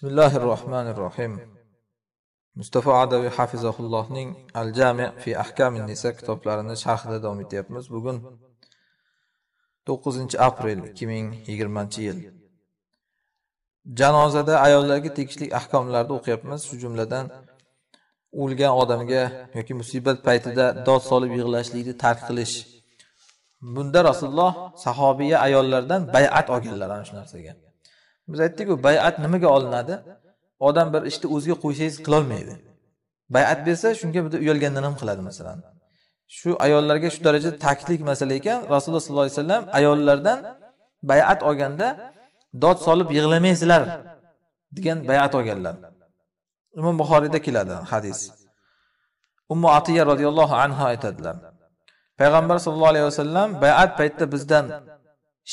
bismillahi rohmanir rohim mustafo adaviy hafizahullohning al jami fi ahkamin nisa kitoblarini sharhida davom etyapmiz bugun to'qqizinchi aprel ikki ming yigirmanchi yil janozada ayollarga tegishli ahkomlarni o'qiyapmiz shu jumladan o'lgan odamga yoki musibat paytida dod solib yig'lashlikni tark qilish bunda rasululloh sahobiya ayollardan bay'at olganlar ana shu narsaga biz aytdikku bay'at nimaga olinadi odam bir ishni işte o'ziga qo'ysangiz qilolmaydi bay'at bersa shunga bitta uyalgandan ham qiladi masalan shu ayollarga shu darajada ta'kidlik masala ekan rasululloh sollallohu alayhi vasallam ayollardan bay'at olganda dod solib yig'lamaysizlar degan bay'at olganlar imom buxoriyda keladi hadis ummu atiya roziyallohu anhu aytadilar payg'ambar sallallohu alayhi vasallam bay'at paytida bizdan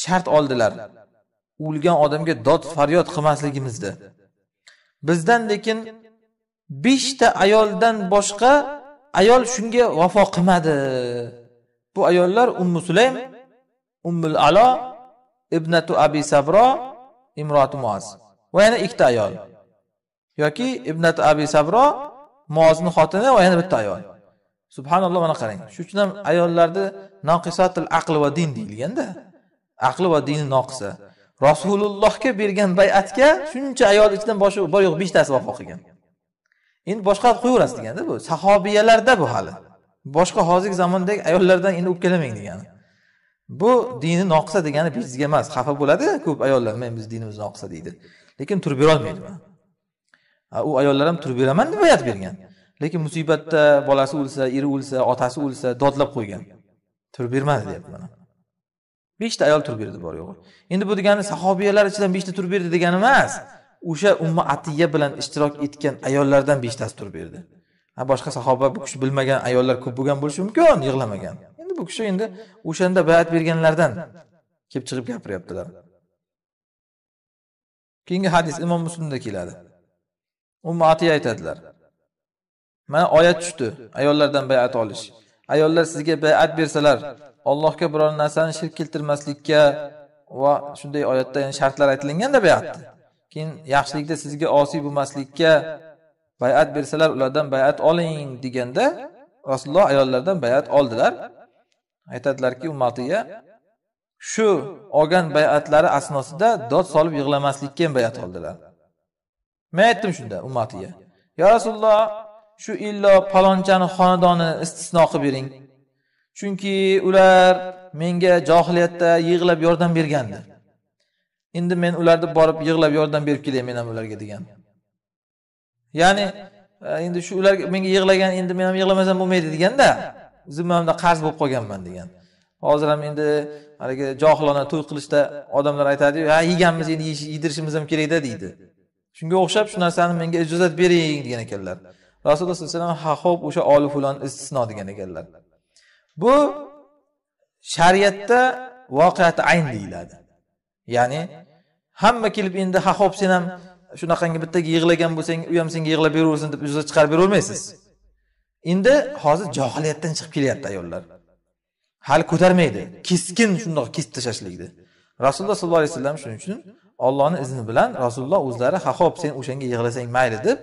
shart oldilar o'lgan odamga dod faryod qilmasligimizda bizdan lekin beshta ayoldan boshqa ayol shunga vafo qilmadi bu ayollar ummu sulaym ummul alo ibnatu abi sabro imroti moaz va yana ikkita ayol yoki ibnatu abi sabro muozni xotini va yana bitta ayol subhanalloh mana qarang shuning uchun ham ayollarni noqisotil aql va din deyilganda aqli va dini noqisa rasulullohga bergan bay'atga shuncha ayol ichidan boshi bor yo'q beshtasi vafo qilgan endi boshqa qo'yaverasiz deganda bu sahobiyalarda bu hali boshqa hozirgi zamondagi ayollardan endi o'pkalamang degani bu dini noqisa degani bejizga emas xafa bo'ladi ko'p ayollar men bizni dinimiz noqisa deydi lekin turib berolmaydi u ayollar ham turib beraman deb bayat bergan lekin musibatda bolasi o'lsa eri o'lsa otasi o'lsa dodlab qo'ygan turib bermadi deyapti mana beshta ayol turib berdi bor yo'g'i endi bu degani sahobiyalar ichidan beshta turib berdi degani emas o'sha umma atiya bilan ishtirok etgan ayollardan beshtasi turib berdi ha boshqa sahoba bu kishi bilmagan ayollar ko'p bo'lgan bo'lishi mumkin yig'lamagan endi bu kishi endi o'shanda bayat berganlardan kelib chiqib gapiryaptilar keyingi hadis imom muslimda keladi umma atiya aytadilar mana oyat tushdi ayollardan bayat olish ayollar sizga bayat bersalar Allohga biror narsani shirk keltirmaslikka va shunday oyatda yani shartlar bu bayatdi. Keyin yaxshilikda sizga osiy bo'lmaslikka bay'at bersalar ulardan bay'at oling deganda Rasululloh ayollardan bay'at oldilar. Aytadilarki, ummatiga shu olgan bay'atlari asnosida dod solib yig'lamaslikka ham bay'at oldilar. Men aytdim shunda ummatiga. Ya Rasululloh, shu illo palonchani xonadoni istisno qilib bering. chunki ular menga johiliyatda yig'lab yordam bergandi endi men ularni borib yig'lab yordam berib kelayin men ham ularga degan ya'ni e, endi shu ular menga yig'lagan endi men ham yig'lamasam bo'lmaydi deganda zimmamda qarz bo'lib qolganman degan hozir ham endi haligi johilona to'y qilishda odamlar aytadiyu ha yeganmiz endi yedirishimiz ham kerakda deydi shunga o'xshab shu narsani menga ijozat bering degan ekanlar rasululloh sallallohu alayhi vasallam ha ho'p o'sha oli fulon istisno degan ekanlar bu shariatda voqeati ayn deyiladi ya'ni hamma kelib endi ha ho'p sen ham shunaqangi bittaga yig'lagan bo'lsang u ham senga yig'lab beraversin deb yuza chiqarib beravermaysiz endi hozir johiliyatdan chiqib kelyapti ayollar hali ko'tarmaydi keskin shundoq kesib tashlashlikni rasululloh sollallohu alayhi vasallam shuning uchun ollohni izni bilan rasululloh o'zlari ha ho'p sen o'shanga yig'lasang mayli deb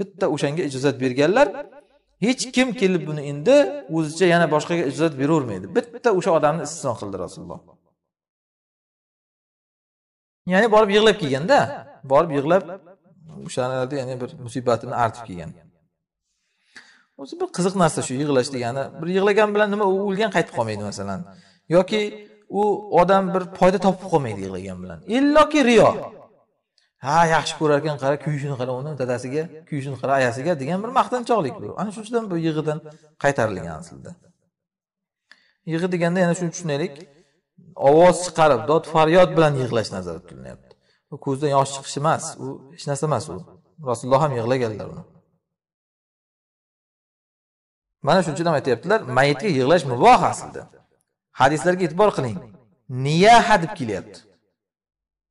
bitta o'shanga ijozat berganlar hech kim kelib buni endi o'zicha yana boshqaga ijozat beravermaydi bitta o'sha odamni istisno qildi rasululloh ya'ni borib yig'lab kelganda borib yig'lab o'shani ya'ni bir musibatini artib kelgan o'zi bir qiziq narsa shu yig'lash degani bir yig'lagan bilan nima u o'lgan qaytib qolmaydi masalan yoki u odam bir foyda topib qolmaydi yig'lagan bilan illoki riyo ha yaxshi ko'rar ekan qara kuyishini qara uni dadasiga kuyishini qara ayasiga degan bir maqtanchoqlik bu ana shunisidan bu yig'idan qaytarilgan aslida yig'i deganda yana shuni tushunaylik ovoz chiqarib dod faryod bilan yig'lash nazarda tutilyapti u ko'zdan yosh chiqish emas u hech narsa emas u rasululloh ham yig'laganlar uni mana shuning uchun ham aytyaptilar mayitga yig'lash muboh aslida hadislarga e'tibor qiling niyaha deb kelyapti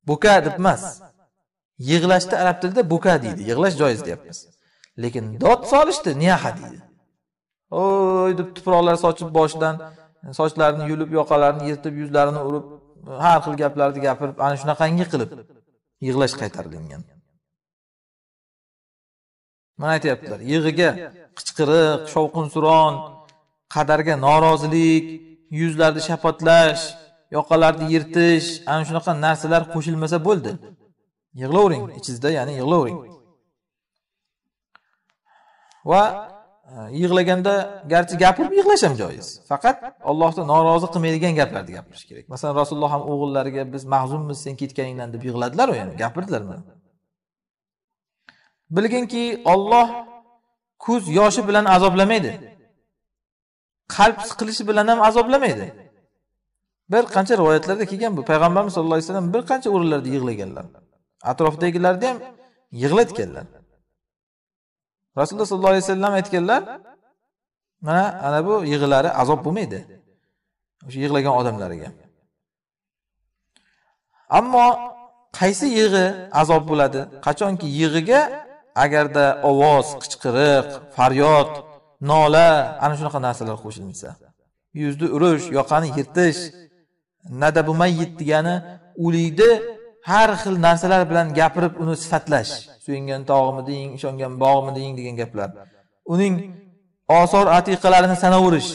buka deb emas yig'lashni arab tilida buka deydi yig'lash joiz deyapmiz lekin dod solishni niyaha deydi oy deb tuproqlar sochib boshidan sochlarini yulib yoqalarini yirtib yuzlarini urib har xil gaplarni gapirib ana shunaqangi qilib yig'lash qaytarilgan mana aytyaptilar yig'iga qichqiriq shovqin suron qadarga norozilik yuzlarni shapotlash yoqalarni yirtish ana shunaqa narsalar qo'shilmasa bo'ldi yig'lavering ichingizda ya'ni yig'lavering va e, yig'laganda garchi gapirib yig'lash ham joiz faqat allohni norozi qilmaydigan gaplarni gapirish kerak masalan rasululloh ham o'g'illariga biz mahzunmiz sen ketganingdan deb yig'ladilaru ya'ni gapirdilar bilginki olloh ko'z yoshi bilan azoblamaydi qalb siqilishi bilan ham azoblamaydi bir qancha rivoyatlarda kelgan bu payg'ambarimiz sallallohu alayhi vasallam bir qancha o'rinlarda yig'laganlar atrofdagilarni ham yig'latganlar rasululloh sollallohu alayhi vasallam aytganlar mana ana bu yig'lari azob bo'lmaydi o'sha yig'lagan odamlariga ammo qaysi yig'i azob bo'ladi qachonki yig'iga agarda ovoz qichqiriq faryod nola ana shunaqa narsalar qo'shilmasa yuzni urish yoqani yirtish mayit degani o'likni har xil narsalar bilan gapirib uni sifatlash suyingan tog'imi deng ishongan bog'mi deng degan gaplar uning osor atiqalarini sanaverish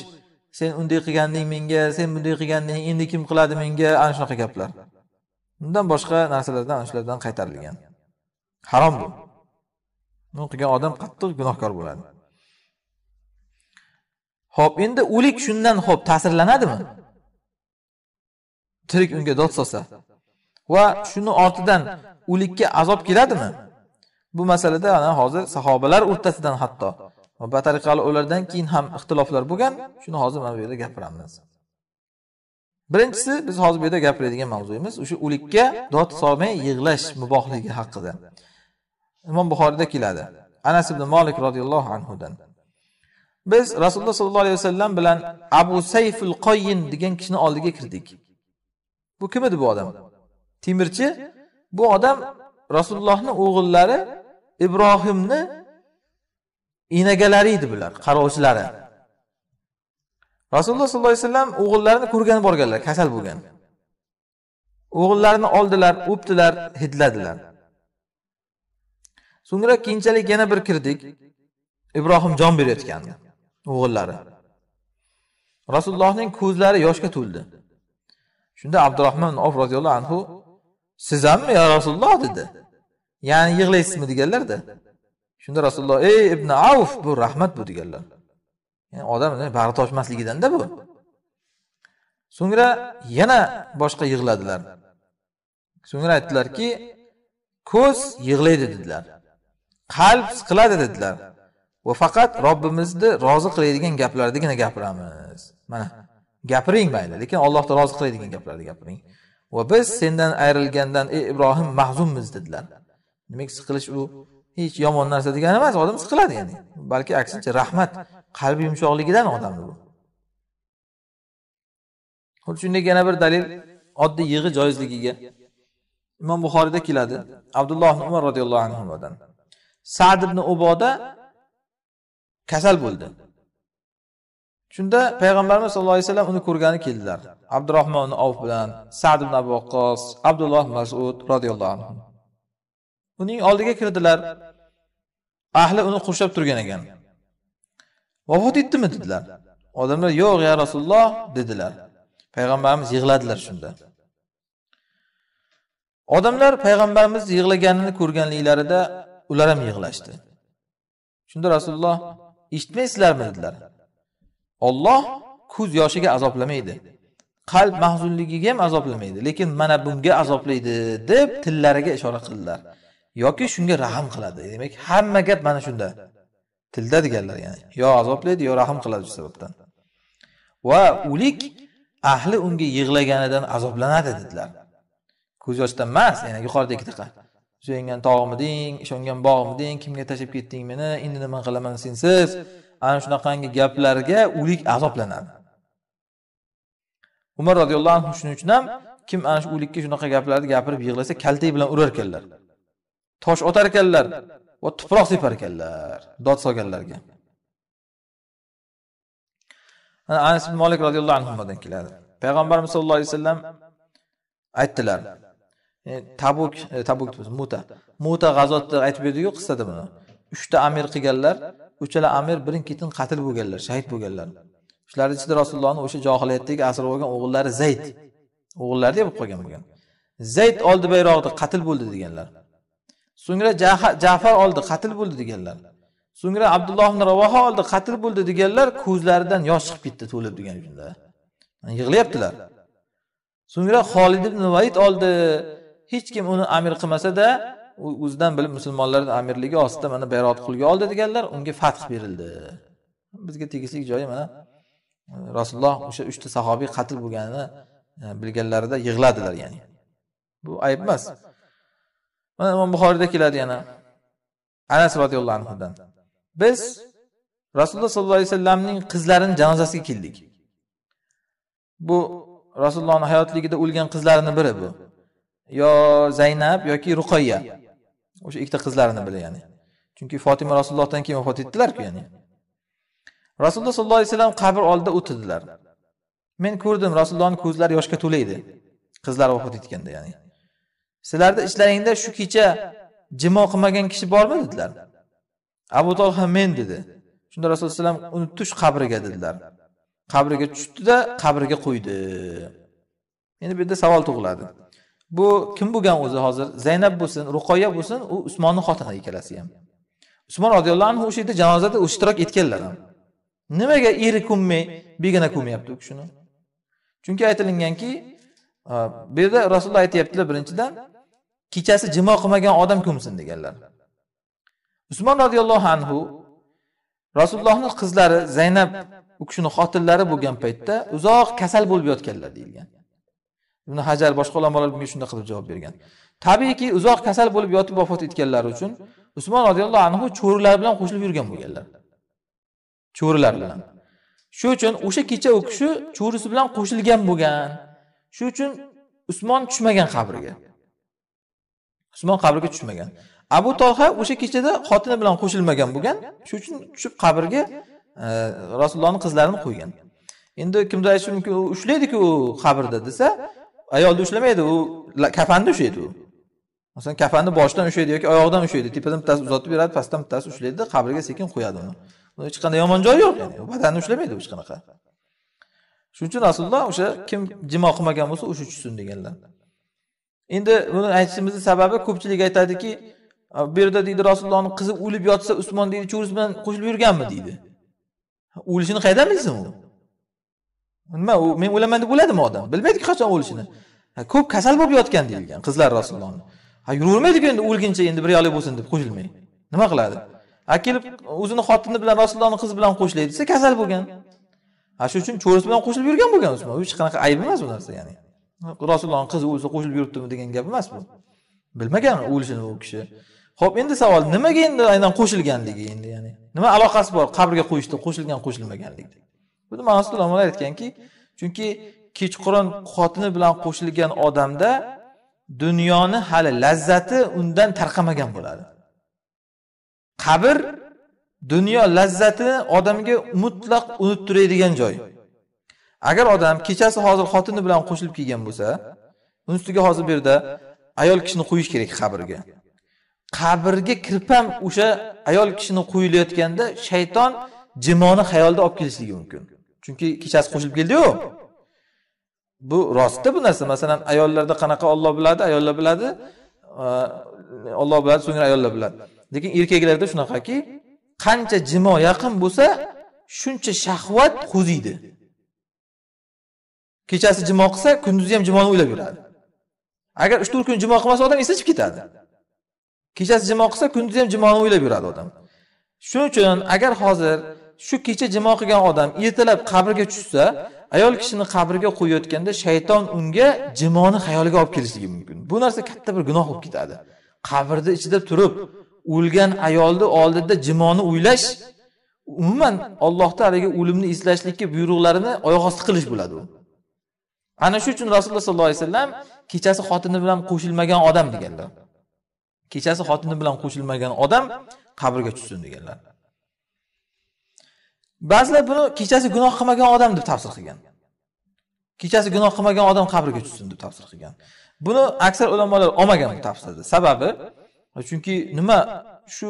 sen unday qilganding menga sen bunday qilganding endi kim qiladi menga ana shunaqa gaplar undan boshqa narsalardan ana shulardan qaytarilgan harom bu buni qilgan odam qattiq gunohkor bo'ladi ho'p endi o'lik shundan ho'p ta'sirlanadimi tirik unga dod solsa va shuni ortidan o'likka azob keladimi bu masalada ana hozir sahobalar o'rtasidan hatto batariqali ulardan keyin ham ixtiloflar bo'lgan shuni hozir mana bu yerda gapiramiz birinchisi biz hozir bu yerda gapiradigan mavzuyimiz o'sha o'likka dod solmay yig'lash mubohligi haqida imom buxoriyda keladi anas ibn molik roziyallohu anhudan biz rasululloh sollallohu alayhi vasallam bilan abu sayful qoyin degan kishini oldiga kirdik bu kim edi bu odam temirchi bu odam rasulullohni o'g'illari ibrohimni enagalari edi bular qarovchilari rasululloh sollallohu alayhi vasallam o'g'illarini ko'rgani borganlar kasal bo'lgan o'g'illarini oldilar o'pdilar hidladilar so'ngra keyinchalik yana bir kirdik ibrohim jon berayotgan o'g'illari rasulullohning ko'zlari yoshga to'ldi shunda abdurahmon of roziyallohu anhu siz hammi yo rasululloh dedi ya'ni yig'laysizmi deganlarda shunda rasululloh ey ibn avf bu rahmat bu deganlar ya'ni odam bag'ri toshmasligidan-da bu so'ngra yana boshqa yig'ladilar so'ngra aytdilarki ko'z yig'laydi dedilar qalb siqiladi dedilar va faqat robbimizni rozi qiladigan gaplardagina gapiramiz mana gapiring mayli lekin ollohni rozi qiladigan gaplarni gapiring va biz sendan ayrilgandan ey ibrohim mahzunmiz dedilar demak siqilish u hech yomon narsa degani emas odam siqiladi ya'ni balki aksincha rahmat qalbi yumshoqligidan odamni bu xuddi shunday yana bir dalil oddiy yig'i joizligiga imom buxoriyda keladi abdulloh ibn umar roziyallohu anhudan sad ibn uboda kasal bo'ldi shunda payg'ambarimiz sallallohu alayhi vasallam uni ko'rgani keldilar abdurahmon ibn avf bilan sad ibn abu abdulloh masud roziyallohu anhu uning oldiga kirdilar ahli uni qurshab turgan ekan vafot etdimi dedilar odamlar yo'q ya rasululloh dedilar payg'ambarimiz yig'ladilar shunda odamlar payg'ambarimiz yig'laganini ko'rganliklarida ular ham yig'lashdi shunda rasululloh eshitmaysizlarmi dedilar olloh ko'z yoshiga azoblamaydi qalb mahzunligiga ham azoblamaydi lekin mana bunga azoblaydi deb tillariga ishora qildilar yoki shunga rahm qiladi demak hamma gap mana shunda tilda deganlar ya'ni yo azoblaydi yo rahm qiladi shu sababdan va ulik ahli unga yig'laganidan azoblanadi dedilar ko'z yoshdan emas yana yuqoridagidek suyangan tog'miding ishongan bog'miding kimga tashlab ketding meni endi nima qilaman sensiz ana shunaqangi gaplarga ulik azoblanadi umar roziyallohu anhu shuning uchun ham kim ana shu o'likka shunaqa gaplarni gapirib yig'lasa kaltak bilan urar ekanlar tosh otar ekanlar va tuproq separ ekanlar dod solganlarga anas ibn molik roziyallohu anhudan keladi payg'ambarimiz sallallohu alayhi vasallam aytdilar e, tabuk e, tabuk muta muta g'azotda aytib berdiku qissada buni uchta amir qilganlar uchala amir birin ketin qatl bo'lganlar shahid bo'lganlar shularni ichida rasulullohni o'sha johiliyatdagi asr bo'lgan o'g'illari zayd o'g'illari bo'lib qolgan bo'lgan zayd oldi bayroqni qatl bo'ldi deganlar so'ngra jafar oldi qatl bo'ldi deganlar so'ngra abdulloh ibn ravoha oldi qatl bo'ldi deganlar ko'zlaridan yosh chiqib ketdi to'lib degan shunda yig'layaptilar so'ngra xolid ibn vaid oldi hech kim uni amir qilmasada o'zidan bilib musulmonlarni amirligi ostida mana bayroqni qo'lga oldi deganlar unga fath berildi bizga tegishli joyi mana rasululloh o'sha uchta sahobiy qatl bo'lganini e, bilganlarida yig'ladilar ya'ni bu ayb emas mana imom buxoriyda keladi yana anas roziyallohu anhudan biz rasululloh sollallohu alayhi vasallamning qizlarini janozasiga keldik bu rasulullohni hayotligida o'lgan qizlarini biri bu yo zaynab yoki ruqoya o'sha ikkita qizlarini biri ya'ni chunki fotima rasulullohdan keyin vafot etdilarku ya'ni rasululloh sollallohu alayhi vasallam qabr oldida o'tirdilar men ko'rdim rasulullohni ko'zlari yoshga to'laydi qizlari vafot etganda ya'ni sizlarni ichlaringda shu kecha jimo qilmagan kishi bormi dedilar abu tolha men dedi shunda rasululloh alayhi vasallam uni tush qabriga dedilar qabriga tushdida qabriga qo'ydi endi bu yerda savol tug'iladi bu kim bo'lgan o'zi hozir zaynab bo'lsin ruqoya bo'lsin u usmonni xotini ikkalasi ham usmon roziyallohu anhu o'sha yerda janozada ishtirok etganlar ham nimaga eri ko'nmay begona ko'mayapti u kishini chunki aytilinganki bu yerda rasululloh aytyaptilar birinchidan kechasi jimo qilmagan odam ko'msin deganlar usmon roziyallohu anhu rasulullohni qizlari zaynab u kishini xotinlari bo'lgan paytda uzoq kasal bo'lib yotganlar deyilgan ibn hajar boshqa ulamolar bunga shunday qilib javob bergan tabiiyki uzoq kasal bo'lib yotib vafot etganlari uchun usmon roziyallohu anhu cho'rilar bilan qo'shilib yurgan bo'lganlar cho'rilar bilan shu uchun o'sha kecha u kishi cho'risi bilan qo'shilgan bo'lgan shu uchun usmon tushmagan qabrga usmon qabrga tushmagan abu toha o'sha kechada xotini bilan qo'shilmagan bo'lgan shu uchun tushib qabrga e, rasulullohni qizlarini qo'ygan endi kimdir aytishi mumkin u ushlaydiku u qabrda desa ayolni ushlamaydi u kafanni ushlaydi u masalan kafanni boshidan ushlaydi yoki oyog'idan ushlaydi tepadan bittasi uzatib beradi pastdan bittasi ushlaydi qabrga sekin qo'yadi uni buni hech qanday yomon joyi yo'q ya'ni badanni ushlamaydi hech qanaqa shuning uchun rasululloh o'sha kim jimo qilmagan bo'lsa o'sha tushsin deganlar endi buni aytishimizni sababi ko'pchilik aytadiki bu yerda deydi rasulullohni qizi o'lib yotsa usmon deydi cho'risi bilan qo'shilib yurganmi deydi o'lishini qayerdan bilsin u nima u men o'laman deb o'ladimi odam bilmaydiku qachon o'lishini ko'p kasal bo'lib yotgan deyilgan qizlar rasulullohni ha yuravermaydiku endi o'lguncha endi bir yoqlik bo'lsin deb qo'shilmay nima qiladi kelib o'zini xotini bilan rasulullohni qizi bilan qo'shilay desa kasal bo'lgan a shuning uchun cho'risi bilan qo'shilib yurgan bo'lgan usmon hech qanaqa ayb emas bu narsa ya'ni rasulullohni qizi o'lsa qo'shilib yuribdimi degan gap emas bu bilmagan o'lishini u kishi ho'p endi savol nimaga endi aynan qo'shilganligi endi ya'ni nima aloqasi bor qabrga qo'yishni qo'shilgan qo'shilmaganlik buni masud ulamolar aytganki chunki kechqurun xotini bilan qo'shilgan odamda dunyoni hali lazzati undan tarqamagan bo'ladi qabr dunyo lazzatini odamga mutlaq unuttiradigan joy agar odam kechasi hozir xotini bilan qo'shilib kelgan bo'lsa uni ustiga hozir bu yerda ayol kishini qo'yish kerak qabrga qabrga kirib ham o'sha ayol kishini qo'yilayotganda shayton jimoni xayolda olib kelishligi mumkin chunki kechasi qo'shilib keldiyu bu rostda bu narsa masalan ayollarda qanaqa olloh biladi ayollar biladi olloh biladi so'ngra ayollar biladi lekin erkaklarda shunaqaki qancha jimo yaqin bo'lsa shuncha shahvat qo'ziydi kechasi jimo qilsa kunduzi ham jimoni o'ylab yuradi agar uch to'rt kun jimo qilmasa odam esi chiqib ketadi kechasi jimo qilsa kunduzi ham jimoni o'ylab yuradi odam shuning uchun agar hozir shu kecha jimo qilgan odam ertalab qabrga tushsa ayol kishini qabrga qo'yayotganda shayton unga jimoni xayoliga olib kelishligi mumkin bu narsa katta bir gunoh bo'lib ketadi qabrni ichida turib o'lgan ayolni oldida jimoni o'ylash umuman ollohni haligi o'limni eslashlikka buyruqlarini oyoq osti qilish bo'ladi u ana shu uchun rasululloh sollallohu alayhi vasallam kechasi xotini bilan qo'shilmagan odam deganlar kechasi xotini bilan qo'shilmagan odam qabrga tushsin deganlar ba'zilar buni kechasi gunoh qilmagan odam deb tafsir qilgan kechasi gunoh qilmagan odam qabrga tushsin deb tafsir qilgan buni aksar ulamolar olmagan bu tafsirni sababi chunki nima shu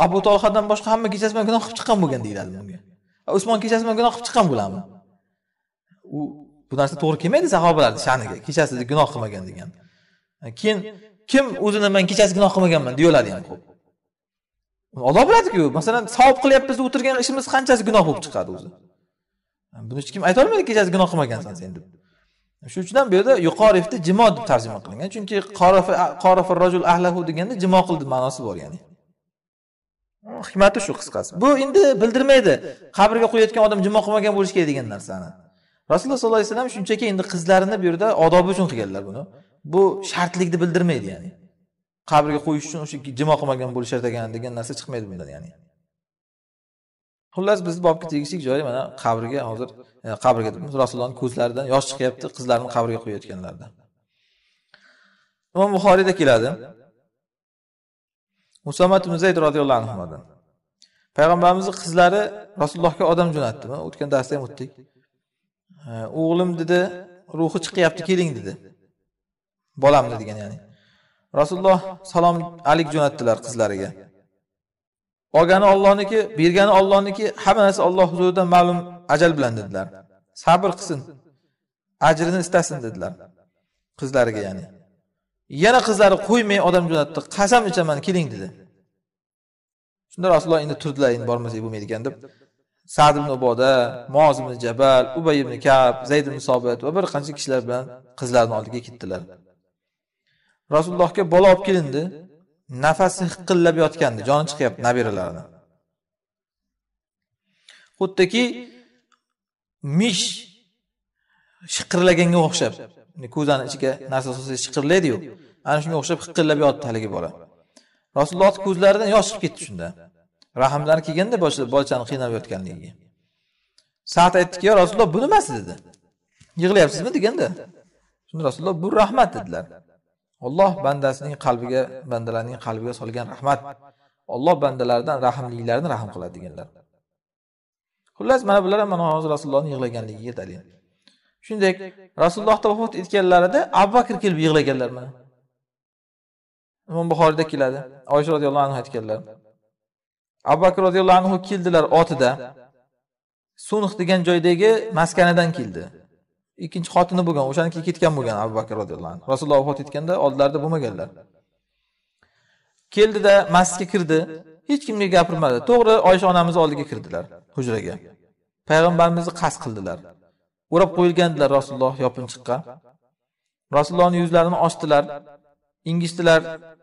abu tolhadan boshqa hamma bilan gunoh qilib chiqqan bo'lgan deyiladi bunga usmon bilan gunoh qilib chiqqan bo'ladimi u bu narsa to'g'ri kelmaydi sahobalarni sha'niga kechasi gunoh qilmagan degan keyin kim o'zini man kechasi gunoh qilmaganman deyoladi ham ko'p olloh biladiku masalan savob qilyapmiz o'tirgan ishimiz qanchasi gunoh bo'lib chiqadi o'zi buni hech kim aytolmaydi kechasi gunoh qilmagansan sen deb shuning uchun ham bu yerda yuqorifni jimo deb tarjima qilingan chunki qorafi rajul ahlahu deganda jimo qildi ma'nosi bor ya'ni hikmati shu qisqasi bu endi bildirmaydi qabrga qo'yayotgan odam jimo qilmagan bo'lishi kerak degan narsani rasululloh sollallohu alayhi vasallam shunchaki endi qizlarini bu yerda odobi uchun qilganlar buni bu shartlikni bildirmaydi ya'ni qabrga qo'yish uchun o'sha jimo qilmagan shart ekan degan narsa chiqmaydi bundan ya'ni xullas bizni bobga tegishlik joyi mana qabrga hozir E, qabrga rasulullohni ko'zlaridan yosh chiqyapti qizlarini qabrga qo'yayotganlarida imom buxoriyda keladi musomat ibn zayd roziyallohu anhu payg'ambarimizni qizlari rasulullohga odam jo'natdi o'tgan darsda ham o'tdik e, o'g'lim dedi ruhi chiqyapti keling dedi bolamni degan ya'ni rasululloh salom alik jo'natdilar qizlariga olgani ollohniki bergani ollohniki hamma narsa olloh huzuridan ma'lum ajal bilan dedilar sabr qilsin ajrini istasin dedilar qizlariga ya'ni yana qizlari qo'ymay odam jo'natdi qasam ichaman keling dedi shunda rasululloh endi turdilar endi bormasak bo'lmaydi ekan deb sad ibn uboda moz ibn jabal ubay ibn kab zayd ibn sobit va bir qancha kishilar bilan qizlarni oldiga ketdilar rasulullohga bola olib kelindi nafasi hiqillab yotgandi joni chiqyapti nabiralarini xuddiki mish shiqirlaganga o'xshab ko'zani ichiga narsa solsangiz shiqirlaydiyu ana shunga o'xshab hiqillab yotdi haligi bola rasulullohni ko'zlaridan yosh chiqib ketdi shunda rahmlari kelganda bolachani qiynab yotganligiga saat aytdiki yo rasululloh bu nimasi dedi yig'layapsizmi deganda shunda rasululloh bu rahmat dedilar olloh bandasining qalbiga bandalarning qalbiga solgan rahmat olloh bandalaridan rahmlilarni rahm qiladi deganlar xullas mana bular ham mana hozir rasulullohni yig'laganligiga dalil shuningdek rasulullohni vafot etganlarida abu bakr kelib yig'laganlar mana imom buxoriyda keladi oysha roziyallohu anhu aytganlar abu bakr roziyallohu anhu keldilar otida sunih degan joydagi maskanidan keldi ikkinchi xotini bo'lgan o'shaniki ketgan bo'lgan abu bakr roziyallohu anhu rasululloh vafot etganda oldilarida bo'lmaganlar keldida masjidga kirdi hech kimga gapirmadi to'g'ri oysha onamiz oldiga kirdilar hujraga payg'ambarimizni qasd qildilar o'rab qo'yilgandilar rasululloh yopinchiqqa rasulullohni yuzlarini ochdilar ingishdilar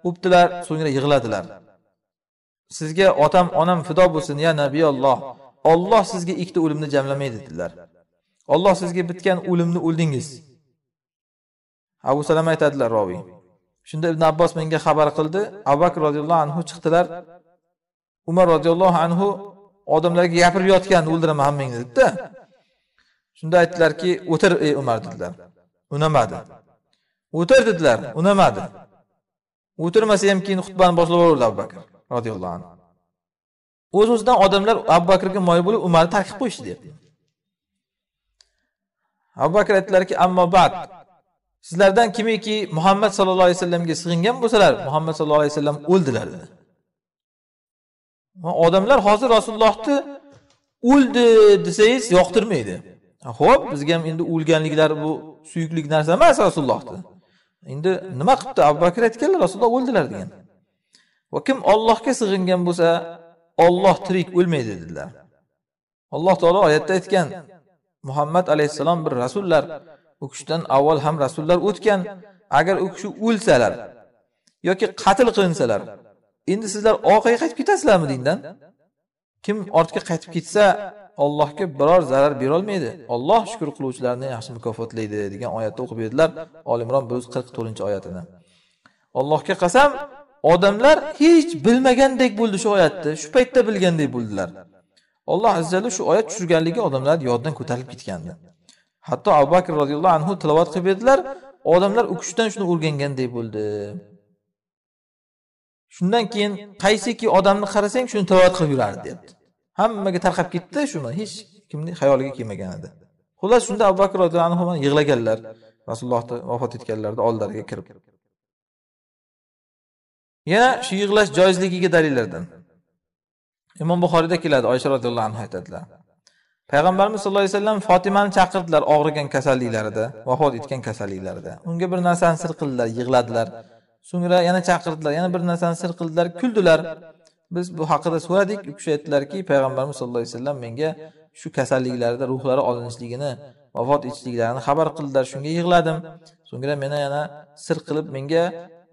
o'pdilar so'ngra yig'ladilar sizga otam onam fido bo'lsin ya nabiyolloh olloh sizga ikkita o'limni jamlamaydi dedilar olloh sizga bitgan o'limni o'ldingiz abu salam aytadilar roviy shunda ibn abbos menga xabar qildi abu bakr roziyallohu anhu chiqdilar umar roziyallohu anhu odamlarga gapirib yotgan o'ldiraman hammangni dedida shunda aytdilarki o'tir ey umar dedilar unamadi o'tir dedilar unamadi o'tirmasa ham keyin xutbani boshlab yubordi abu bakr roziyallohu anhu o'z o'zidan odamlar abu bakrga moyil bo'lib umarni taqib qo'yishdi abu bakr aytdilarki ammo bad sizlardan kimiki muhammad sallallohu alayhi vasallamga sig'ingan bo'lsalar muhammad sallallohu alayhi vasallam o'ldilar dedi odamlar hozir rasulullohni o'ldi desangiz yoqtirmaydi ho'p bizga ham endi o'lganliklari bu suyuklik narsa emas rasulullohni endi nima qilibdi abu bakr aytganlar rasululloh o'ldilar degan va kim ollohga sig'ingan bo'lsa olloh tirik o'lmaydi dedilar alloh taolo oyatda aytgan muhammad alayhissalom bir rasullar u kishidan avval ham rasullar o'tgan agar u kishi o'lsalar yoki qatl qilinsalar endi sizlar orqaga qaytib ketasizlarmi dindan kim ortga qaytib ketsa ollohga biror zarar berolmaydi olloh shukur qiluvchilarni yaxshi mukofotlaydi degan oyatni o'qib berdilar olimron bir yuz qirq to'rtinchi oyatini allohga qasam odamlar hech bilmagandek bo'ldi shu oyatni shu paytda bilgandek bo'ldilar alloh azzalu shu oyat tushirganligi odamlar yoddan ko'tarilib ketgandi hatto abu bakr roziyallohu anhu tilovat qilib edilar odamlar kishidan shuni o'rganganday bo'ldi shundan keyin qaysiki odamni qarasang shuni tilovat qilib yurardi deyapti hammaga tarqab ketdi shuni hech kimning xayoliga kelmagan edi xullas shunda abu bakr roziyallohu anhu yig'laganlar rasulullohni vafot etganlarida oldilariga kirib yana shu yig'lash joizligiga dalillardan imom buxoriyda keladi oysha roziyallohu anhu aytadilar payg'ambarimiz sallallohu alayhi vasallam fotimani chaqirdilar og'rigan kasalliklarida vafot etgan kasalliklarida unga bir narsani sir qildilar yig'ladilar so'ngra yana chaqirdilar yana bir narsani sir qildilar kuldilar biz bu haqida so'radik u kishi aytdilarki payg'ambarimiz sallallohu alayhi vasallam menga shu kasalliklarida ruhlari olinishligini vafot etishliklarini xabar qildilar shunga yig'ladim so'ngra meni yana sir qilib menga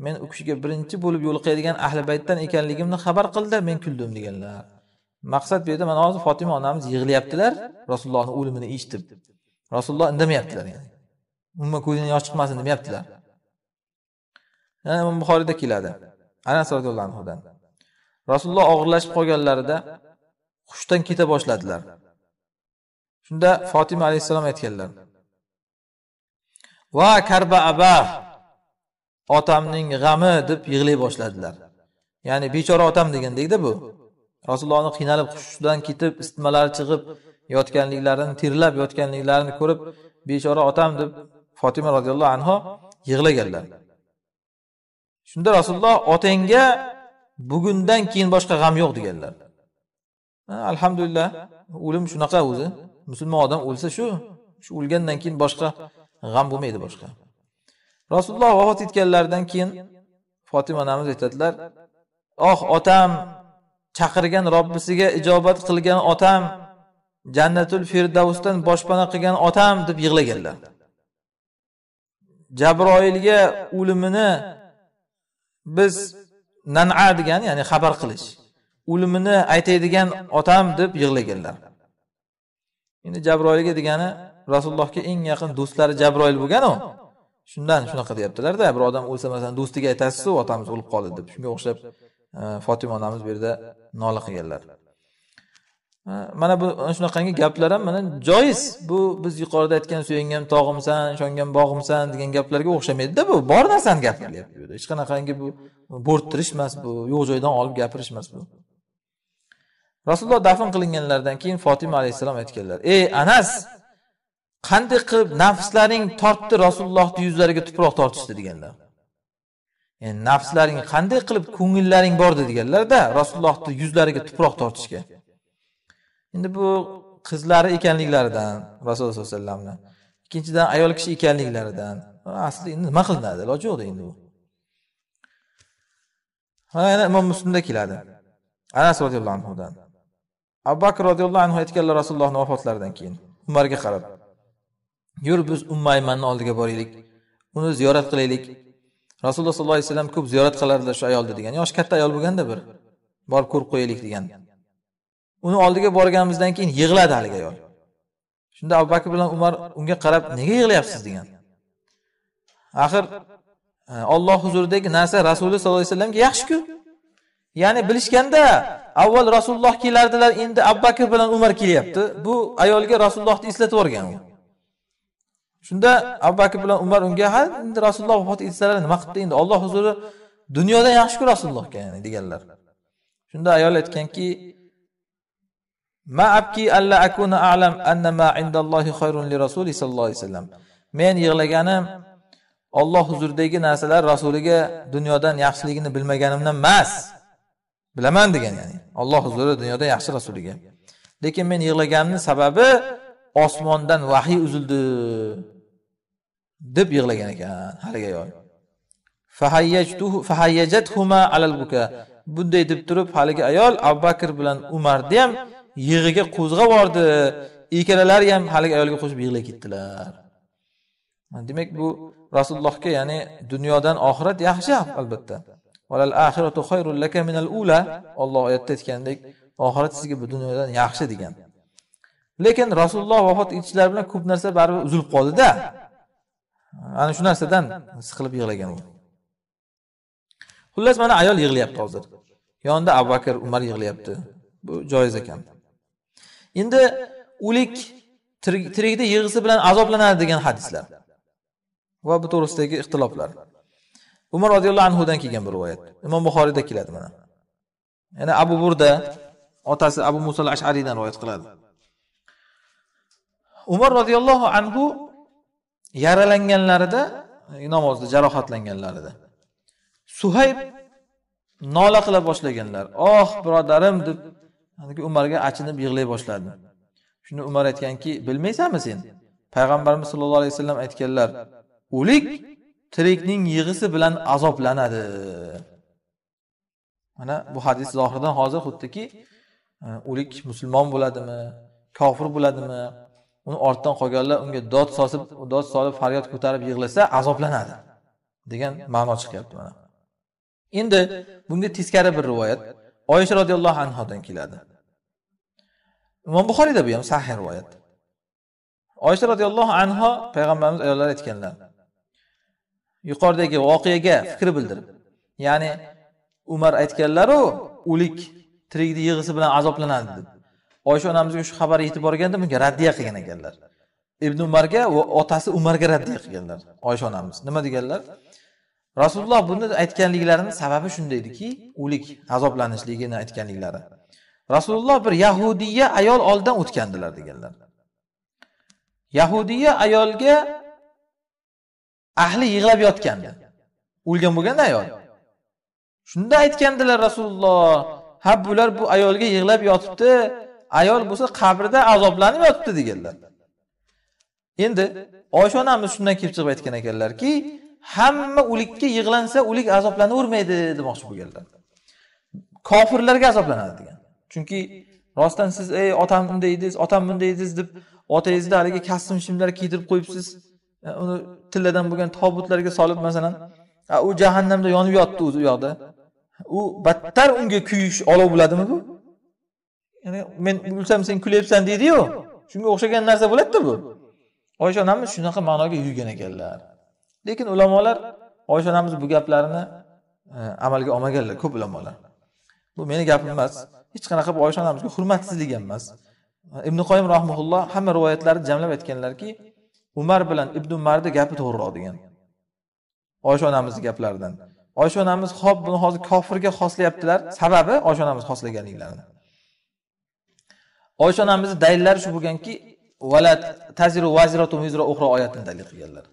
men u kishiga birinchi bo'lib yo'liqadigan ahli baytdan ekanligimni xabar qildi men kuldim deganlar maqsad bu yerda mana hozir fotima onamiz yig'layaptilar rasulullohni o'limini eshitib rasululloh indamayaptilar ya'ni umuman ko'zidan yosh chiqmasin demayaptilar yana imom buxoriyda keladi anas roziyallohu anhudan rasululloh og'irlashib qolganlarida hushdan keta boshladilar shunda fotima alayhissalom aytganlar va karba aba otamning g'ami deb yig'lay boshladilar ya'ni bechora otam degandekda bu rasulullohni qiynalib hushidan ketib isitmalari chiqib yotganliklarini terlab yotganliklarini ko'rib bechora otam deb fotima roziyallohu anhu yig'laganlar shunda rasululloh otangga bugundan keyin boshqa g'am yo'q deganlar alhamdulillah o'lim shunaqa o'zi musulmon odam o'lsa shu shu o'lgandan keyin boshqa g'am bo'lmaydi boshqa rasululloh vafot etganlaridan keyin fotima onamiz aytadilar oh otam chaqirgan robbisiga ijobat qilgan otam jannatul firdavsdan boshpana qilgan otam deb yig'laganlar jabroilga o'limini biz nana degan ya'ni xabar qilish o'limini aytaydigan otam deb yig'laganlar endi jabroilga degani rasulullohga eng yaqin do'stlari jabroil bo'lganu shundan shunaqa deyaptilarda bir odam o'lsa masalan do'stiga aytasizu otamiz o'lib qoldi deb shunga o'xshab fotima onamiz bu yerda nola qilganlar mana bu shunaqangi gaplar ham mana joiz bu biz yuqorida aytgan suyangan tog'imsan ishongan bog'imsan degan gaplarga o'xshamaydida bu bor narsani gapirlyapti bu yerda hech qanaqangi bu bo'rttirish emas bu yo'q joydan olib gapirish emas bu rasululloh dafn qilinganlaridan keyin fotima alayhissalom aytganlar ey anas qanday qilib nafslaring tortdi rasulullohni yuzlariga tuproq tortishdi deganlar yani e, nafslaring qanday qilib ko'ngillaring bor deganlarda rasulullohni yuzlariga tuproq tortishgan endi bu qizlari ekanliklaridan rasululloh sallallohu alayhi vasallamni ikkinchidan ayol kishi ekanliklaridan aslida endi nima qilinadi iloji yo'qda endi u mana yana imom muslimda keladi anas roziyallohu anhudan abu bakr roziyallohu anhu aytganlar rasulullohni vafotlaridan keyin umarga qarab yur biz ummaymanni oldiga boraylik uni ziyorat qilaylik rasululloh sollallohu alayhi vasallam ko'p ziyorat qilardilar shu ayolni degan yoshi katta ayol bo'lganda bir borib ko'rib qo'yaylik degan uni oldiga borganimizdan keyin yig'ladi haligi ayol shunda abu bakr bilan umar unga qarab nega yig'layapsiz degan axir olloh e, huzuridagi narsa rasuli sallallohu alayhi vasallamga yaxshiku ya'ni bilishganda avval rasululloh kelardilar endi abu bakr bilan umar kelyapti bu ayolga rasulullohni eslatib yuborgan shunda abu bakr bilan umar unga ha endi rasululloh vafot etsalar nima qilibdi endi olloh huzuri dunyodan yaxshi rasulullohga yani deganlar shunda ayol aytganki maabki alla akuna a'lam anna ma indallohi khayrun li rasuli sallallohu alayhi vasallam men yig'laganim olloh huzuridagi narsalar rasuliga dunyodan yaxshiligini bilmaganimdan emas bilaman degan ya'ni olloh huzuri dunyodan yaxshi rasuliga lekin men yig'laganimni sababi osmondan vahiy uzildi deb yig'lagan ekan haligi ayol alal buka bunday deb turib haligi ayol abu bakr bilan umarni ham yig'iga qo'zg'ab yubordi ikkalalari ham haligi ayolga qo'shib yig'lay ketdilar demak bu rasulullohga ya'ni dunyodan oxirat yaxshi albatta olloh oyatda aytgandek oxirat sizga bu dunyodan yaxshi degan lekin rasululloh vafot etishlari bilan ko'p narsa baribir uzilib qoldida ana shu narsadan siqilib yig'lagan u xullas mana ayol yig'layapti hozir yonida abu bakr umar yig'layapti bu joiz ekan endi o'lik tirikda yig'isi bilan azoblanadi degan hadislar va bu to'g'risidagi ixtiloflar umar roziyallohu anhudan kelgan bu rivoyat imom buxoriyda keladi mana yana abu burda otasi abu muso ashariydan rivoyat qiladi umar roziyallohu anhu yaralanganlarida e, namozda jarohatlanganlarida suhayb nola qila boshlaganlar oh birodarim deb haligi umarga achinib yig'lay boshladi shuni umar aytganki bilmaysanmi sen payg'ambarimiz sollallohu alayhi vasallam aytganlar o'lik tirikning yig'isi bilan azoblanadi mana bu hadis zohiridan hozir xuddiki e, o'lik musulmon bo'ladimi kofir bo'ladimi uni ortdan qolganlar unga dod sosib dod solib faryod ko'tarib yig'lasa azoblanadi degan ma'no chiqyapti mana endi bunga teskari bir rivoyat oyisha roziyallohu anhodan keladi imom buxoriyda bu ham sahih rivoyat oyisha roziyallohu anhu payg'ambarimiz ayollari aytganlar yuqoridagi voqeaga fikr bildirib ya'ni umar aytganlaru o'lik tirikni yig'isi bilan azoblanadi deb oysha onamizga shu xabar yetib borganda bunga raddiya qilgan ekanlar ibn umarga va otasi umarga raddiya qilganlar oysha onamiz nima deganlar rasululloh buni aytganliklarini sababi shunda ediki o'lik azoblanishligini aytganliklari rasululloh bir yahudiya ayol oldidan o'tgandilar deganlar yahudiya ayolga ahli yig'lab yotgandi o'lgan bo'lganda ayol shunda aytgandilar rasululloh ha bular bu ayolga yig'lab yotibdi ayol bo'lsa qabrda azoblanib yotibdi deganlar endi oysha onamiz shundan kelib chiqib aytgan ekanlarki hamma o'likka yig'lansa o'lik azoblanavermaydi demoqchi bo'lganlar kofirlarga azoblanadi degan chunki rostdan siz ey otam bunday ediz otam bunday ediz deb otangizni haligi kostyum shimlar kiydirib qo'yibsiz e, uni tilladan bo'lgan tobutlarga solib masalan u jahannamda yonib yotdi o'zi u yoqda u battar unga kuyish olov bo'ladimi bu ya'ni men o'lsam sen kulyapsan deydiyu shunga o'xshagan narsa bo'ladida bu oysha onamiz shunaqa ma'noga yurgan ekanlar lekin ulamolar oysha onamiz bu gaplarini e, amalga olmaganlar ko'p ulamolar bu meni gapim emas hech qanaqa bu oysha onamizga hurmatsizlik ham emas ibn qoyim rahmaulloh hamma rivoyatlarni jamlab aytganlarki umar bilan ibn umarni gapi to'g'riroq degan oysha onamizni gaplaridan oysha onamiz hop buni hozir kofirga xoslayaptilar sababi oysha onamiz xoslaganliklarini oysha onamizni dalillari shu bo'lganki taziru oyatini dalil qilganlar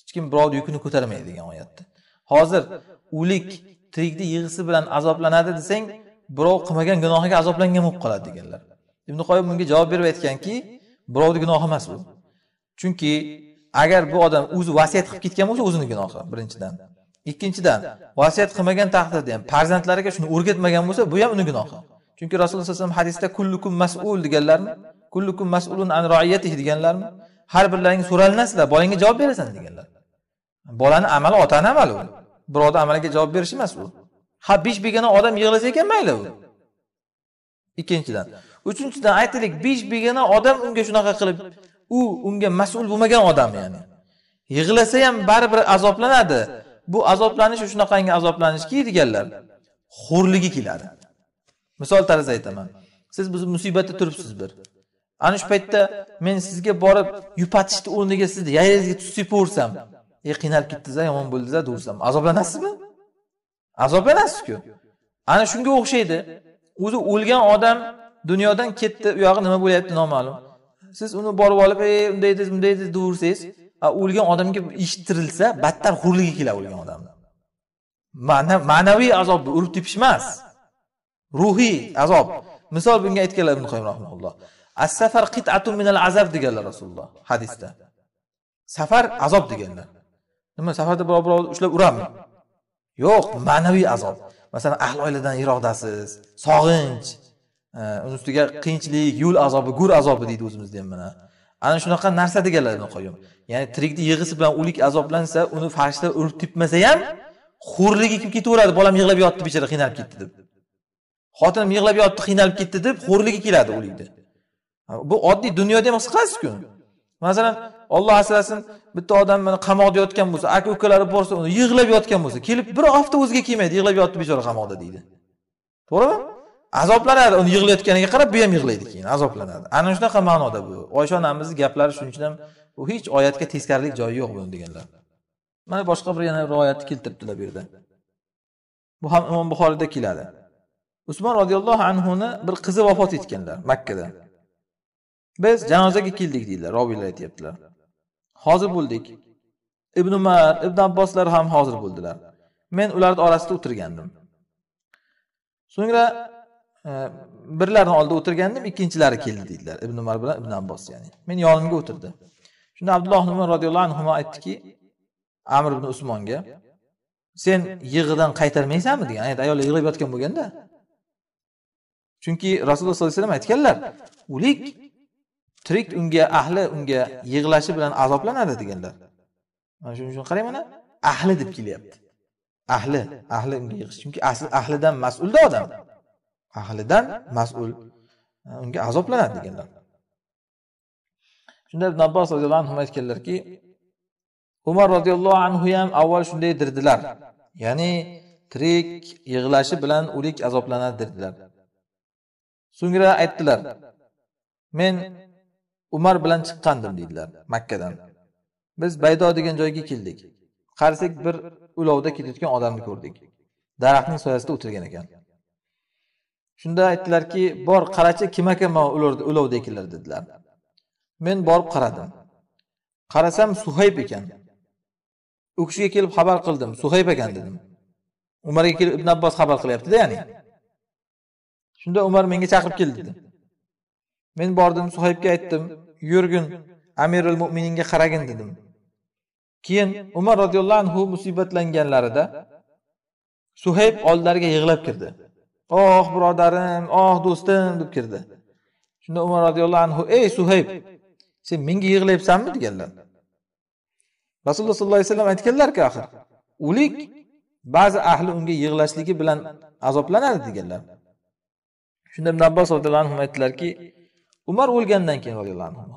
hech kim birovni yukini ko'tarmaydi degan oyatda hozir o'lik tirikni yig'isi bilan azoblanadi desang birov qilmagan gunohiga azoblangan bo'lib qoladi deganlar ibn qoyim bunga javob berib aytganki birovni gunohi emas bu chunki agar bu odam o'zi vasiyat qilib ketgan bo'lsa o'zini gunohi birinchidan ikkinchidan vasiyat qilmagan taqdirda ham farzandlariga shuni o'rgatmagan bo'lsa bu ham uni gunohi chunki rasululloh sallallohu alayhi vasallam hadisda kullukum mas'ul deganlarmi kullukum mas'ulun an roiyatihi deganlarmi har birlaring so'ralinasizlar bolangga javob berasan deganlar bolani amali otani amali u birovni amaliga javob berish emas u ha besh begona odam yig'lasa ekan mayli u ikkinchidan uchinchidan aytaylik besh begona odam unga shunaqa qilib u unga mas'ul bo'lmagan odam ya'ni yig'lasa ham baribir azoblanadi bu azoblanish shunaqangi azoblanishki deganlar xo'rligi keladi misol tarzda aytaman siz musibatda turibsiz bir ana shu paytda men sizga borib yupatishni o'rniga sizni yayingizga tuz sepaversam e qiynalib ketdiza yomon bo'ldiza deversam azoblanasizmi azoblanasizku ana shunga o'xshaydi o'zi o'lgan odam dunyodan ketdi u yog'i nima bo'lyapti noma'lum siz uni borib olib e unday ediz bunday ediz deversangiz o'lgan odamga eshittirilsa battar xo'rligi keladi o'lgan odamni ma'naviy azobni urib tepish emas ruhiy azob misol bunga aytganlar ibn qoyim rahmaulloh as safar qit'atun minal azab deganlar rasululloh hadisda safar azob deganlar nima safarda birov birovni ushlab uradimi yo'q ma'naviy azob masalan ahli oiladan yiroqdasiz sog'inch e, uni ustiga qiyinchilik yo'l azobi go'r azobi deydi o'zimizda ham mana ana shunaqa narsa deganlar ibn qoyim ya'ni tirikni yig'isi bilan o'lik azoblansa uni farishtalar urib tepmasa ham xo'rligi kelib ketaveradi bolam yig'lab yotdi bechora qiynalib ketdi deb xotinim yig'lab yotibdi qiynalib ketdi deb xo'rligi keladi o'likni bu oddiy dunyoda ham qisqasiku masalan olloh asrasin bitta odam mana qamoqda yotgan bo'lsa aka ukalari borsa uni yig'lab yotgan bo'lsa kelib bir hafta o'ziga kelmaydi yig'lab yotibdi bechora qamoqda deydi to'g'rimi azoblanadi uni yig'layotganiga qarab bu ham yig'laydi keyin azoblanadi ana shunaqa ma'noda bu oysha onamizni gaplari shuning uchun ham bu hech oyatga teskarilik joyi yo'q buni deganlar mana boshqa bir yana rivoyatni keltiribdilar bu yerda bu ham imom buxoriyda keladi usmon roziyallohu anhuni bir qizi vafot etganlar makkada biz janozaga keldik deydilar robiylar aytyaptilar hozir bo'ldik ibn umar ibn abboslar ham hozir bo'ldilar men ularni orasida o'tirgandim so'ngra e, birlarini oldida o'tirgandim ikkinchilari keldi deydilar ibn umar bilan ibn abbos ya'ni men yonimga o'tirdi shunda abdulloh umar roziyallohu anhu aytdiki amr ibn usmonga sen yig'idan qaytarmaysanmi degan ayol yig'lab yotgan bo'lganda chunki rasululloh sollallohu alayhi vasallam aytganlar o'lik tirik unga ahli unga yig'lashi bilan azoblanadi deganlar mana shuning uchun qarang mana ahli deb kelyapti ahli ahli unga yig'ish chunki asli ahlidan mas'ulda odam ahlidan mas'ul e, unga azoblanadi deganlar shunda ibn abbos roziyallohu anhu aytganlarki umar roziyallohu anhu ham avval shunday dirdilar ya'ni tirik yig'lashi bilan o'lik azoblanadi dedilar so'ngra aytdilar men umar bilan chiqqandim deydilar makkadan biz baydo degan joyga keldik qarasak bir ulovda ketayotgan odamni ko'rdik daraxtning soyasida o'tirgan ekan shunda aytdilarki bor qarachi kim ekan mana ulovda ekanlar dedilar men borib qaradim qarasam suhayb ekan u kishiga kelib xabar qildim suhayb ekan dedim umarga kelib ibn abbos xabar qilyaptida ya'ni shunda umar menga chaqirib keldi dedi men bordim suhaybga aytdim yurgin amirul mo'mininga qaragin dedim keyin umar roziyallohu anhu musibatlanganlarida suhayb oldilariga yig'lab kirdi oh birodarim oh do'stim deb kirdi shunda umar roziyallohu anhu ey suhayb sen menga yig'layapsanmi deganlar rasululloh sollallohu alayhi vasallam aytganlarki axir o'lik ba'zi ahli unga yig'lashligi bilan azoblanadi deganlar shunda ibn abbos roziyallohu anhu aytdilarki umar o'lgandan keyin roziyallohu anhu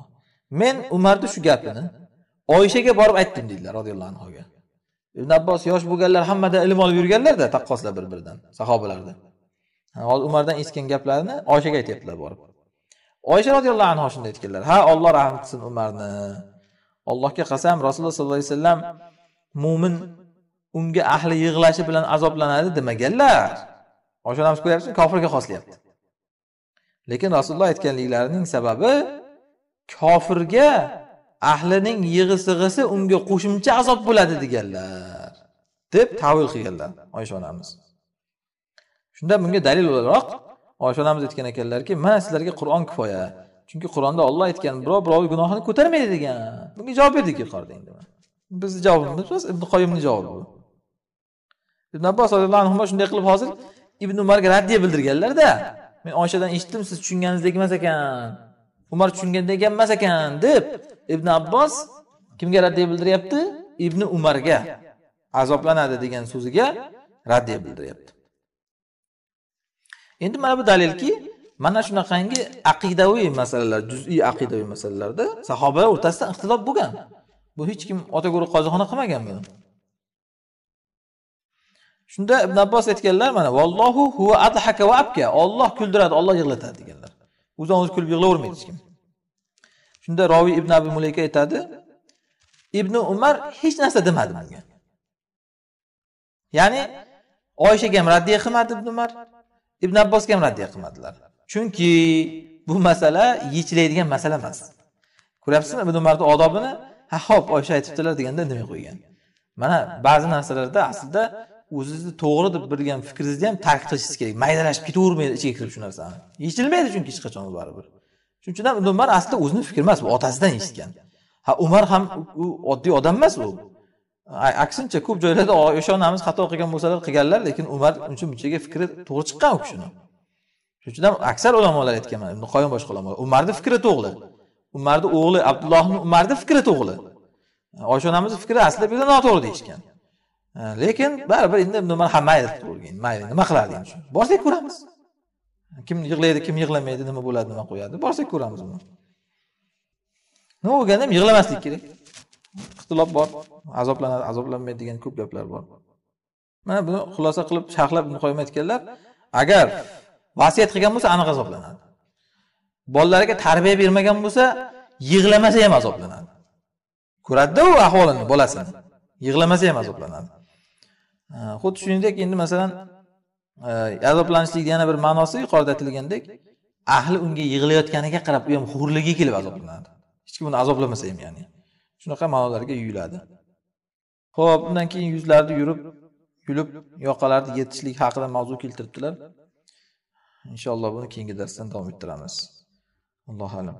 men umarni shu gapini oyishaga borib aytdim deydilar roziyallohu anhuga ibn abbos yosh bo'lganlar hammada ilm olib yurganlarda taqqoslar bir biridan sahobalarda hozir umardan eshitgan gaplarini oyshaga aytyaptilar borib oysha roziyallohu anhu shunday aytganlar ha olloh rahm qilsin umarni allohga qasam rasululloh sollallohu alayhi vasallam mo'min unga ahli yig'lashi bilan azoblanadi demaganlar oysha onamiz ko'ryapsizmi kofirga xoslayapti lekin rasululloh aytganliklarining sababi kofirga ahlining yig'i sig'isi unga qo'shimcha azob bo'ladi deganlar deb tavil qilganlar oysha onamiz shunda bunga dalil o'laroq oysha onamiz aytgan ekanlarki mana sizlarga qur'on kifoya chunki qur'onda olloh aytgan birov birovni gunohini ko'tarmaydi degan bunga javob berdik yuqorida endi bizni javobimiz emas ibn qoyimni javobi bu ibn abbos roziyallohu anhu shunday qilib hozir ibn umarga raddiya bildirganlarda men oyshadan eshitdim siz tushunganingizdek emas ekan umar tushungandek emas ekan deb ibn abbos kimga raddiya bildiryapti ibn umarga azoblanadi degan so'ziga raddiya bildiryapti endi mana bu dalilki mana shunaqangi aqidaviy masalalar juziy aqidaviy masalalarda sahobalar o'rtasida ixtilof bo'lgan bu hech kim ota go'ri qozixona qilmagan buni shunda ibn abbos aytganlar mana vallohu huva adhaka va abka olloh kuldiradi olloh yig'latadi deganlar o'zidan o'zi kulib yig'lavermaydi hech kim shunda roviy ibn abi mulayka aytadi ibn umar hech narsa demadi bunga ya'ni oyishaga ham raddiya qilmadi ibn umar ibn abbosga ham raddiya qilmadilar chunki bu masala yechiladigan masala emas ko'ryapsizmi ibn umarni odobini ha ho'p oysha aytibdilar deganda indamay qo'ygan mana ba'zi narsalarda aslida o'zizni to'g'ri deb bilgan fikringizni ham tark qilishingiz kerak maydalashib ketavermaydi ichiga kirib shu narsani yechilmaydi chunki hech qachon baribir shuning uchun ham umar aslida o'zini fikri emas bu otasidan eshitgan ha umar ham u oddiy odam emas u aksincha ko'p joylarda oysha onamiz xato qilgan bo'lsalar qilganlar lekin umar uncha munchaga fikri to'g'ri chiqqan u kishini shuning uchun ham aksar ulamolar aytgan mana ibn qoyim boshqa ulamolar umarni fikri to'g'ri umarni o'g'li abdullohni umarni fikri to'g'ri oysha onamizni fikri aslida noto'g'ri deyishgan lekin baribir endi man ham mayli qilib mayli nima qiladi endi borsak ko'ramiz kim yig'laydi kim yig'lamaydi nima bo'ladi nima qo'yadi borsak ko'ramiz uni nima bo'lganda ham yig'lamaslik kerak ixtilof bor azoblanadi azoblanmaydi degan ko'p gaplar bor mana buni xulosa qilib sharhlab muqoyim aytganlar agar vasiyat qilgan bo'lsa aniq azoblanadi bolalariga tarbiya bermagan bo'lsa yig'lamasa ham azoblanadi ko'radida u ahvolini bolasini yig'lamasa ham azoblanadi xuddi shuningdek endi masalan e, azoblanishlikni yana bir ma'nosi yuqorida aytilgandek ahli unga yig'ilayotganiga qarab u ham xo'rligi kelib azoblanadi hech kim uni azoblamasa ham ya'ni shunaqa ma'nolarga yuyiladi ho'p undan keyin yuzlarini yurib kulib yoqalarni yetishlik haqida mavzu keltiribdilar inshaalloh buni keyingi darsdan davom ettiramiz allohu alam